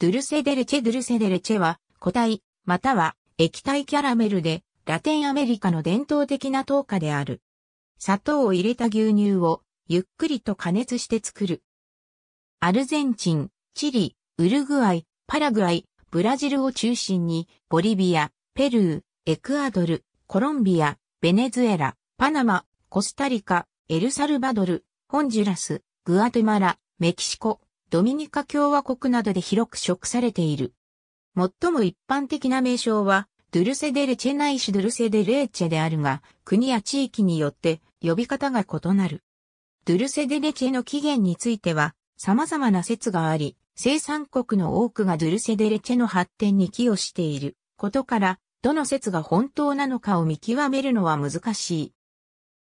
ドゥルセデレチェドゥルセデレチェは、固体、または液体キャラメルで、ラテンアメリカの伝統的な糖化である。砂糖を入れた牛乳を、ゆっくりと加熱して作る。アルゼンチン、チリ、ウルグアイ、パラグアイ、ブラジルを中心に、ボリビア、ペルー、エクアドル、コロンビア、ベネズエラ、パナマ、コスタリカ、エルサルバドル、ホンジュラス、グアテマラ、メキシコ、ドミニカ共和国などで広く食されている。最も一般的な名称は、ドゥルセデレチェないしドゥルセデレーチェであるが、国や地域によって呼び方が異なる。ドゥルセデレチェの起源については、様々な説があり、生産国の多くがドゥルセデレチェの発展に寄与していることから、どの説が本当なのかを見極めるのは難しい。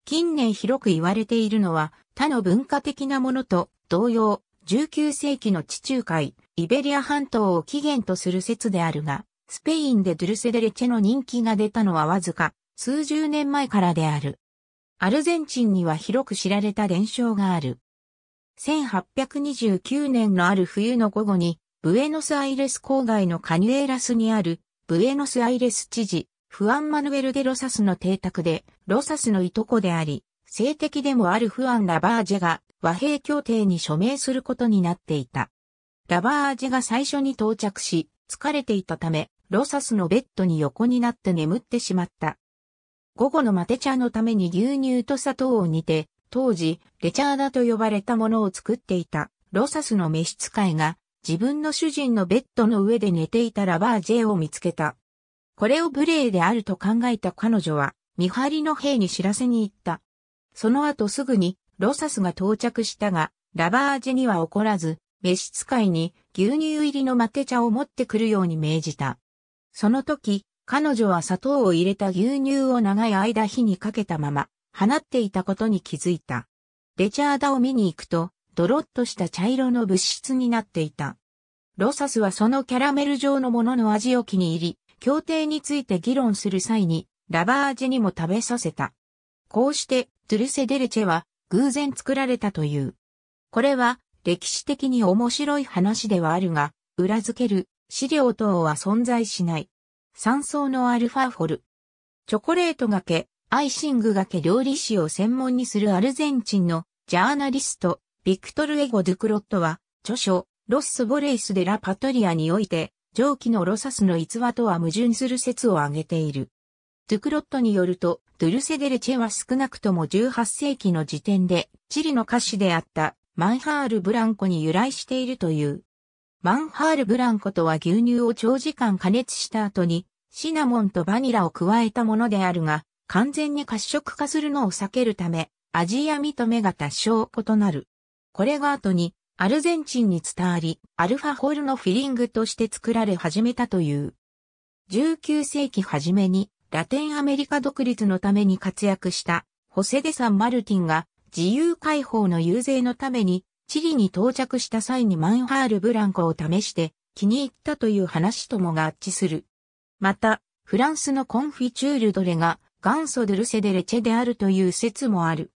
近年広く言われているのは、他の文化的なものと同様、19世紀の地中海、イベリア半島を起源とする説であるが、スペインでドゥルセデレチェの人気が出たのはわずか数十年前からである。アルゼンチンには広く知られた伝承がある。1829年のある冬の午後に、ブエノスアイレス郊外のカニュエラスにある、ブエノスアイレス知事、フアン・マヌエル・デ・ロサスの邸宅で、ロサスのいとこであり、性的でもあるフアン・ラバージェが和平協定に署名することになっていた。ラバーアジが最初に到着し、疲れていたため、ロサスのベッドに横になって眠ってしまった。午後のマテ茶のために牛乳と砂糖を煮て、当時、レチャーダと呼ばれたものを作っていた、ロサスの召使いが、自分の主人のベッドの上で寝ていたラバージェを見つけた。これを無礼であると考えた彼女は、見張りの兵に知らせに行った。その後すぐに、ロサスが到着したが、ラバージェには怒らず、召使いに牛乳入りのマテ茶を持ってくるように命じた。その時、彼女は砂糖を入れた牛乳を長い間火にかけたまま、放っていたことに気づいた。レチャーダを見に行くと、ドロッとした茶色の物質になっていた。ロサスはそのキャラメル状のものの味を気に入り、協定について議論する際に、ラバージェにも食べさせた。こうして、トゥルセデレチェは、偶然作られたという。これは歴史的に面白い話ではあるが、裏付ける資料等は存在しない。三層のアルファフォル。チョコレートがけ、アイシングがけ料理史を専門にするアルゼンチンのジャーナリスト、ビクトル・エゴ・ドゥクロットは、著書、ロス・ボレイス・デ・ラ・パトリアにおいて、上記のロサスの逸話とは矛盾する説を挙げている。トゥクロットによると、ドゥルセデルチェは少なくとも18世紀の時点で、チリの歌詞であったマンハール・ブランコに由来しているという。マンハール・ブランコとは牛乳を長時間加熱した後に、シナモンとバニラを加えたものであるが、完全に褐色化するのを避けるため、味や見と目が多少異なる。これが後に、アルゼンチンに伝わり、アルファホールのフィリングとして作られ始めたという。19世紀初めにラテンアメリカ独立のために活躍したホセデ・サン・マルティンが自由解放の遊説のためにチリに到着した際にマンハール・ブランコを試して気に入ったという話とも合致する。また、フランスのコンフィチュールドレが元祖ドゥルセデレチェであるという説もある。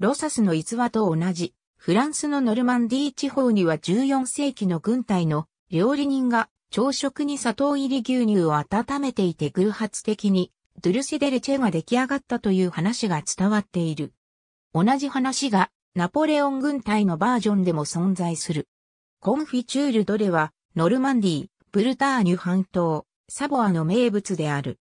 ロサスの逸話と同じ、フランスのノルマンディー地方には14世紀の軍隊の料理人が朝食に砂糖入り牛乳を温めていて偶発的にドゥルセデルチェが出来上がったという話が伝わっている。同じ話がナポレオン軍隊のバージョンでも存在する。コンフィチュールドレはノルマンディー、ブルターニュ半島、サボアの名物である。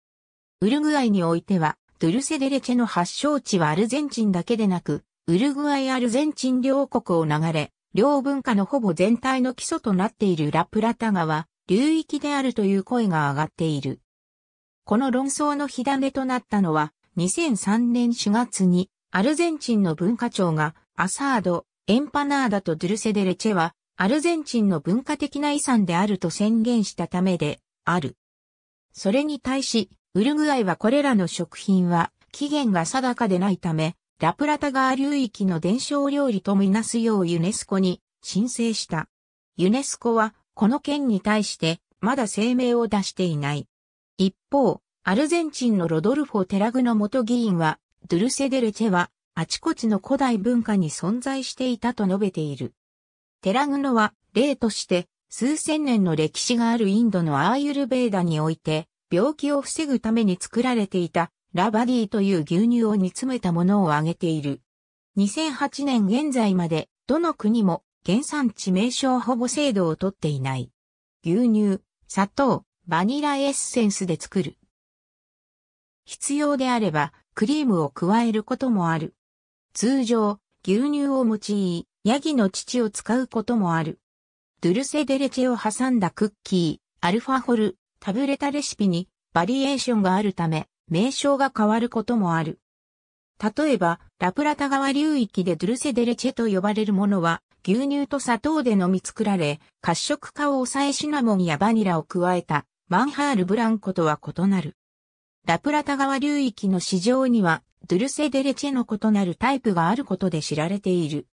ウルグアイにおいてはドゥルセデレチェの発祥地はアルゼンチンだけでなく、ウルグアイアルゼンチン両国を流れ、両文化のほぼ全体の基礎となっているラプラタ川、流域であるという声が上がっている。この論争の火種となったのは、2003年4月に、アルゼンチンの文化庁が、アサード、エンパナーダとドゥルセデレチェは、アルゼンチンの文化的な遺産であると宣言したためで、ある。それに対し、ウルグアイはこれらの食品は、期限が定かでないため、ラプラタガー流域の伝承料理とみなすようユネスコに申請した。ユネスコはこの件に対してまだ声明を出していない。一方、アルゼンチンのロドルフォ・テラグの元議員は、ドゥルセデルチェは、あちこちの古代文化に存在していたと述べている。テラグノは、例として、数千年の歴史があるインドのアーユルベーダにおいて、病気を防ぐために作られていた、ラバディという牛乳を煮詰めたものを挙げている。2008年現在まで、どの国も原産地名称保護制度をとっていない。牛乳、砂糖、バニラエッセンスで作る。必要であれば、クリームを加えることもある。通常、牛乳を用い、ヤギの乳を使うこともある。ドゥルセデレチェを挟んだクッキー、アルファホル、タブレタレシピにバリエーションがあるため、名称が変わることもある。例えば、ラプラタ川流域でドゥルセデレチェと呼ばれるものは、牛乳と砂糖で飲み作られ、褐色化を抑えシナモンやバニラを加えたマンハールブランコとは異なる。ラプラタ川流域の市場には、ドゥルセデレチェの異なるタイプがあることで知られている。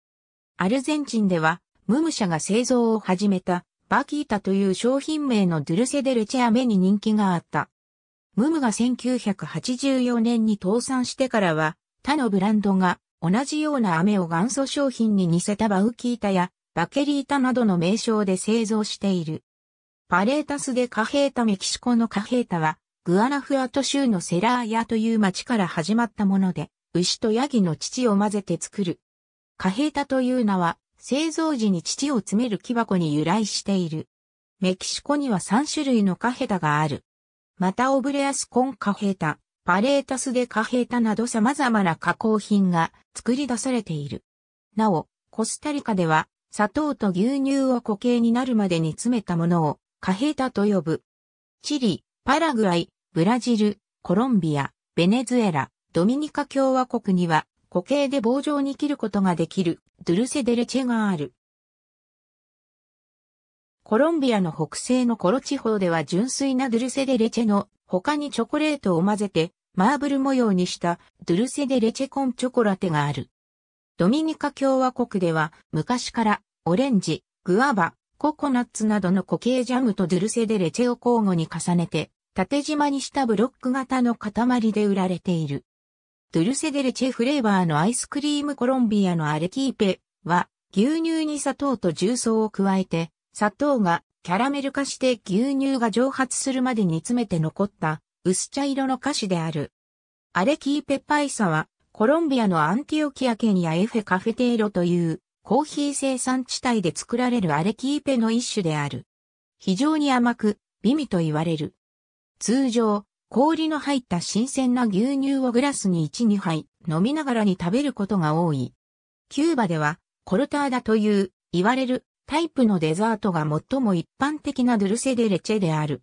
アルゼンチンでは、ムム社が製造を始めた、バキータという商品名のドゥルセデレチェアメに人気があった。ムムが1984年に倒産してからは、他のブランドが同じような飴を元祖商品に似せたバウキータやバケリータなどの名称で製造している。パレータスでカヘータメキシコのカヘータは、グアナフアト州のセラーヤという町から始まったもので、牛とヤギの乳を混ぜて作る。カヘータという名は、製造時に乳を詰める木箱に由来している。メキシコには3種類のカヘタがある。またオブレアスコンカヘタ、パレータスで貨幣タなど様々な加工品が作り出されている。なお、コスタリカでは、砂糖と牛乳を固形になるまで煮詰めたものを貨幣タと呼ぶ。チリ、パラグアイ、ブラジル、コロンビア、ベネズエラ、ドミニカ共和国には固形で棒状に切ることができるドゥルセデレチェがある。コロンビアの北西のコロ地方では純粋なドゥルセデレチェの他にチョコレートを混ぜてマーブル模様にしたドゥルセデレチェコンチョコラテがある。ドミニカ共和国では昔からオレンジ、グアバ、ココナッツなどの固形ジャムとドゥルセデレチェを交互に重ねて縦縞にしたブロック型の塊で売られている。ドゥルセデレチェフレーバーのアイスクリームコロンビアのアレキーペは牛乳に砂糖と重曹を加えて砂糖がキャラメル化して牛乳が蒸発するまで煮詰めて残った薄茶色の菓子である。アレキーペパイサはコロンビアのアンティオキア県やエフェカフェテーロというコーヒー生産地帯で作られるアレキーペの一種である。非常に甘く、美味と言われる。通常、氷の入った新鮮な牛乳をグラスに1、2杯飲みながらに食べることが多い。キューバではコルターダという言われるタイプのデザートが最も一般的なドゥルセデレチェである。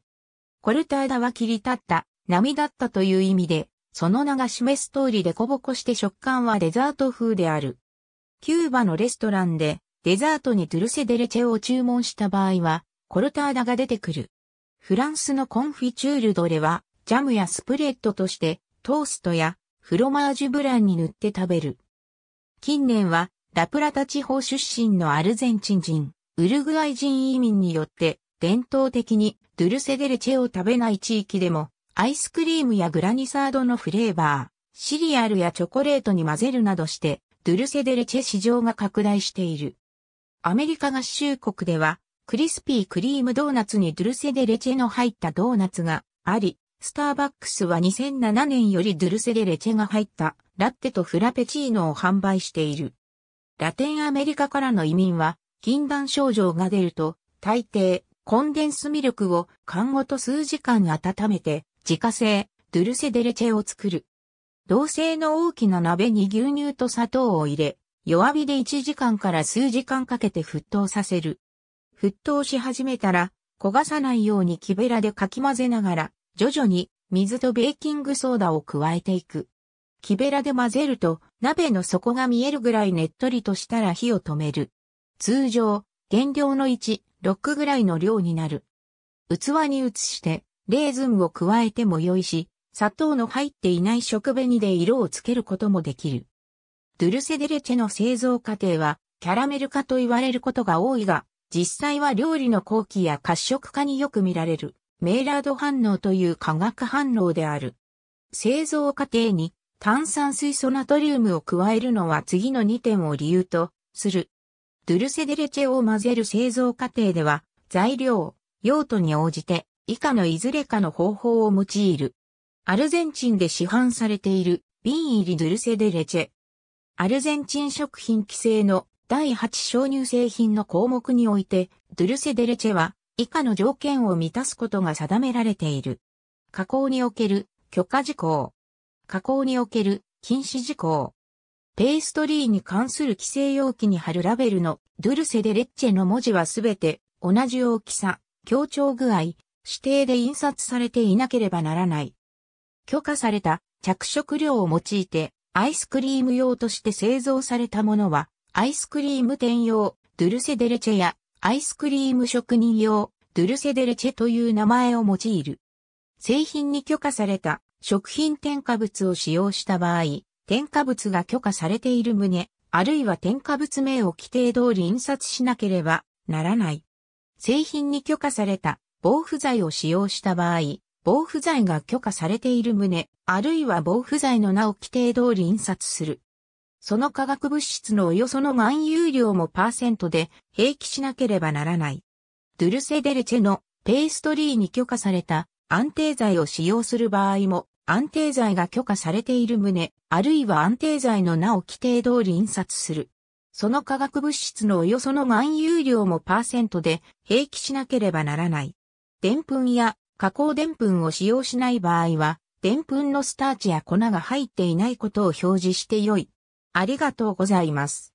コルターダは切り立った、波だったという意味で、その名が示す通りでこぼこして食感はデザート風である。キューバのレストランでデザートにドゥルセデレチェを注文した場合は、コルターダが出てくる。フランスのコンフィチュールドレは、ジャムやスプレッドとして、トーストやフロマージュブランに塗って食べる。近年は、ラプラタ地方出身のアルゼンチン人、ウルグアイ人移民によって伝統的にドゥルセデレチェを食べない地域でもアイスクリームやグラニサードのフレーバー、シリアルやチョコレートに混ぜるなどしてドゥルセデレチェ市場が拡大している。アメリカ合衆国ではクリスピークリームドーナツにドゥルセデレチェの入ったドーナツがあり、スターバックスは2007年よりドゥルセデレチェが入ったラッテとフラペチーノを販売している。ラテンアメリカからの移民は禁断症状が出ると、大抵、コンデンスミルクを缶ごと数時間温めて、自家製、ドゥルセデレチェを作る。同性の大きな鍋に牛乳と砂糖を入れ、弱火で1時間から数時間かけて沸騰させる。沸騰し始めたら、焦がさないように木べらでかき混ぜながら、徐々に水とベーキングソーダを加えていく。木べらで混ぜると、鍋の底が見えるぐらいねっとりとしたら火を止める。通常、原料の1、6ぐらいの量になる。器に移して、レーズンを加えても良いし、砂糖の入っていない食紅で色をつけることもできる。ドゥルセデレチェの製造過程は、キャラメル化と言われることが多いが、実際は料理の後期や褐色化によく見られる、メイラード反応という化学反応である。製造過程に炭酸水素ナトリウムを加えるのは次の2点を理由とする。ドゥルセデレチェを混ぜる製造過程では、材料、用途に応じて、以下のいずれかの方法を用いる。アルゼンチンで市販されている瓶入りドゥルセデレチェ。アルゼンチン食品規制の第8承乳製品の項目において、ドゥルセデレチェは以下の条件を満たすことが定められている。加工における許可事項。加工における禁止事項。ペーストリーに関する規制容器に貼るラベルのドゥルセデレッチェの文字はすべて同じ大きさ、強調具合、指定で印刷されていなければならない。許可された着色料を用いてアイスクリーム用として製造されたものはアイスクリーム店用ドゥルセデレチェやアイスクリーム職人用ドゥルセデレチェという名前を用いる。製品に許可された食品添加物を使用した場合、添加物が許可されている旨、あるいは添加物名を規定通り印刷しなければならない。製品に許可された防腐剤を使用した場合、防腐剤が許可されている旨、あるいは防腐剤の名を規定通り印刷する。その化学物質のおよその含有量もパーセントで平気しなければならない。ドゥルセデレチェのペーストリーに許可された安定剤を使用する場合も安定剤が許可されている旨、あるいは安定剤の名を規定通り印刷する。その化学物質のおよその含有量もパーセントで平気しなければならない。でんぷんや加工でんぷんを使用しない場合は、でんぷんのスターチや粉が入っていないことを表示してよい。ありがとうございます。